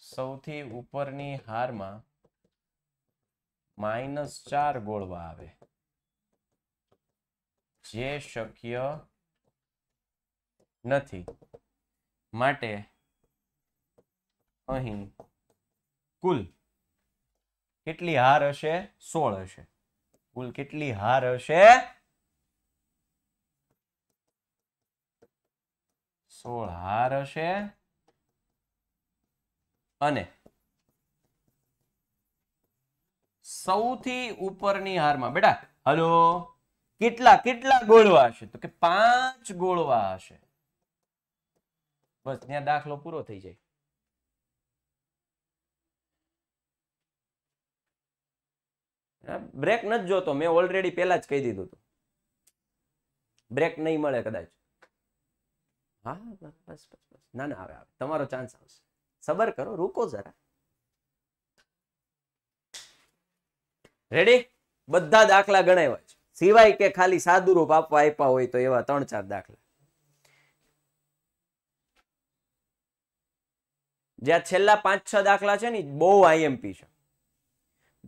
સૌથી ઉપરની હારમાં માઇનસ ચાર ગોળવા આવે જે શક્ય નથી માટે અહીં કુલ કેટલી હાર હશે સોળ હશે કુલ કેટલી હાર હશે સોળ હાર હશે અને સૌથી ઉપરની હારમાં બેટા હલો કેટલા કેટલા ગોળવા હશે તો કે પાંચ ગોળવા હશે બસ ત્યાં દાખલો પૂરો થઈ જાય બ્રેક નથી જોતો મેં ઓલરેડી પેલા જ કહી દીધું હતું બ્રેક નહીં મળે કદાચ હા બસ બસ બસ ના ના આવે આવે તમારો ચાન્સ આવશે સબર કરો રૂકો જરા રેડી બધા દાખલા ગણાવ્યા છે સિવાય કે ખાલી સાદુરૂપ આપવા આપ્યા હોય તો એવા ત્રણ ચાર દાખલા જ્યાં છેલ્લા પાંચ છ દાખલા છે ને બહુ આઈએમપી છે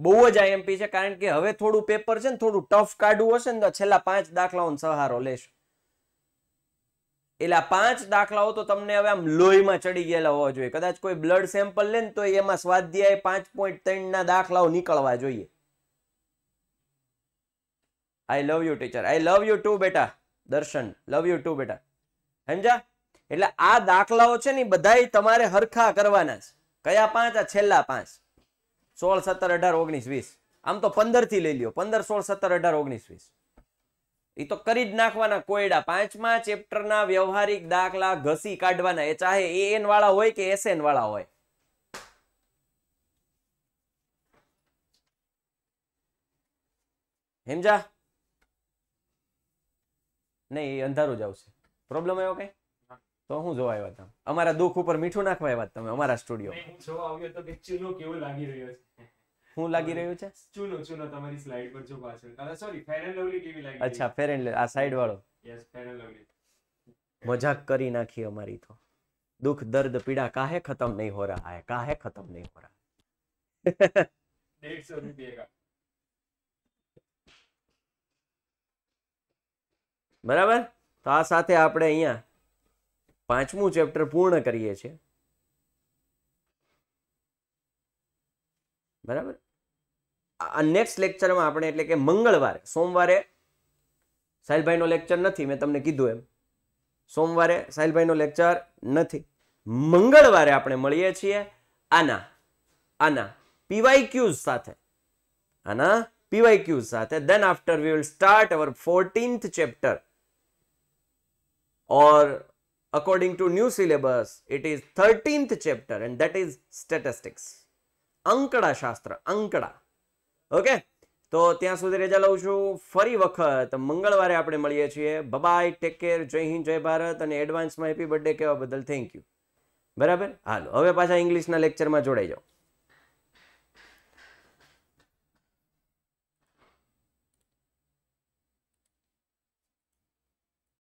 બહુ જ આઈએમપી છે કારણ કે હવે થોડું પેપર છે ને થોડું ટફ કાઢવું હશે ને તો છેલ્લા પાંચ દાખલાઓનો સહારો લેશું એટલે આ પાંચ દાખલાઓ તો તમને હવે આમ લોહીમાં ચડી ગયેલા હોવા જોઈએ કદાચ કોઈ બ્લડ સેમ્પલ લે ને તો એમાં સ્વાધ્યાય પાંચ પોઈન્ટ ત્રણ ના દાખલાઓ નીકળવા જોઈએ I love you teacher I love you too બેટા દર્શન લવ યુ ટુ બેટા સમજા એટલે આ દાખલાઓ છે ને બધાય તમારે હરખા કરવાના છે કયા પાંચ આ છેલ્લા પાંચ સોળ સત્તર અઢાર ઓગણીસ વીસ આમ તો પંદર થી લઈ લ્યો પંદર સોળ સત્તર અઢાર ઓગણીસ વીસ એ તો કરી જ નાખવાના કોયડા પાંચમા ચેપ્ટરના વ્યવહારિક દાખલા ઘસી કાઢવાના એ ચાહે એએન વાળા હોય કે એસએન વાળા હોય હેમજા નહીં અંધારું જ આવશે પ્રોબ્લેમ આવ્યો કઈ તો હું જોવા આવ્યા હતા અમારા દુઃખ ઉપર મીઠું નાખવા આવ્યા તમે અમારા સ્ટુડિયો જોવા આવ્યો તો કેવું લાગી રહ્યો છે શું લાગી રહ્યું છે ચૂનો ચૂનો તમારી સ્લાઇડ પર જો પાછળ સોરી ફેર એન્ડ લવલી કેવી લાગી અચ્છા ફેર એન્ડ આ સાઈડ વાળો યસ ફેર એન્ડ લવલી મજાક કરી નાખી અમારી તો દુખ દર્દ પીડા કાહે ખતમ નહીં હો રહા હે કાહે ખતમ નહીં હો રહા 150 રૂપિયા બરાબર તો આ સાથે આપણે અહીંયા પાંચમું ચેપ્ટર પૂર્ણ કરીએ છીએ બરાબર આ નેક્સ્ટ લેક્ચરમાં આપણે એટલે કે મંગળવારે સોમવારે સાહિલભાઈનો લેક્ચર નથી મેં તમને કીધું એમ સોમવારે સાહિલભાઈનો લેક્ચર નથી મંગળવારે આપણે મળીએ છીએ આના આના પીવાય ક્યુઝ સાથે આના પીવાય ક્યુઝ સાથે then after we will start our fourteenth chapter or according to new syllabus it is 13th chapter and that is statistics અંકડા શાસ્ત્ર ankada ઓકે તો ત્યાં સુધી રજા લઉં છું ફરી વખત મંગળવારે આપણે મળીએ છીએ બબાય ટેક કેર જય હિન્દ જય ભારત અને એડવાન્સમાં હેપી બર્થડે કહેવા બદલ થેન્ક યુ બરાબર હાલો હવે પાછા ઇંગ્લિશના લેક્ચરમાં જોડાઈ જાઓ